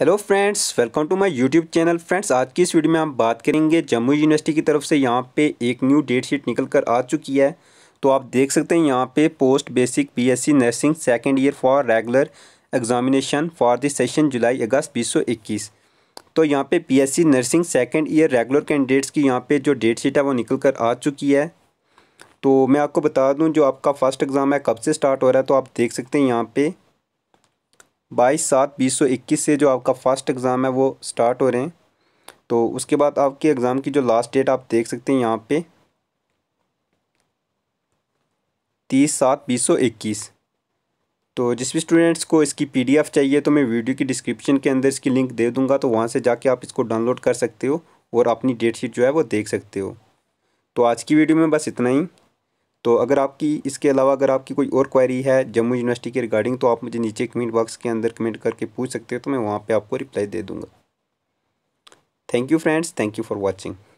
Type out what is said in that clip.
hello friends welcome to my YouTube channel friends आज की इस वीडियो में हम बात करेंगे जम्मू यूनिवर्सिटी की तरफ से यहाँ पे एक न्यू डेट शीट निकल कर आ चुकी है तो आप देख सकते हैं यहाँ पे post basic PSC nursing second year for regular examination for this session July August बीस तो यहाँ पर P nursing second year regular candidates की यहाँ पर जो डेट शीट है वो निकल कर आ चुकी है तो मैं आपको बता दूँ जो आपका फर्स्ट एग्ज़ाम है कब से स्टार्ट हो रहा है तो आप देख सकते हैं यहाँ पर बाईस सात बीस सौ इक्कीस से जो आपका फ़र्स्ट एग्ज़ाम है वो स्टार्ट हो रहे हैं तो उसके बाद आपके एग्ज़ाम की जो लास्ट डेट आप देख सकते हैं यहाँ पे तीस सात बीस सौ इक्कीस तो जिस भी स्टूडेंट्स को इसकी पीडीएफ चाहिए तो मैं वीडियो की डिस्क्रिप्शन के अंदर इसकी लिंक दे दूँगा तो वहाँ से जाके आप इसको डाउनलोड कर सकते हो और अपनी डेट शीट जो है वो देख सकते हो तो आज की वीडियो में बस इतना ही तो अगर आपकी इसके अलावा अगर आपकी कोई और क्वायरी है जम्मू यूनिवर्सिटी के रिगार्डिंग तो आप मुझे नीचे कमेंट बॉक्स के अंदर कमेंट करके पूछ सकते हो तो मैं वहाँ पर आपको रिप्लाई दे दूँगा thank you friends thank you for watching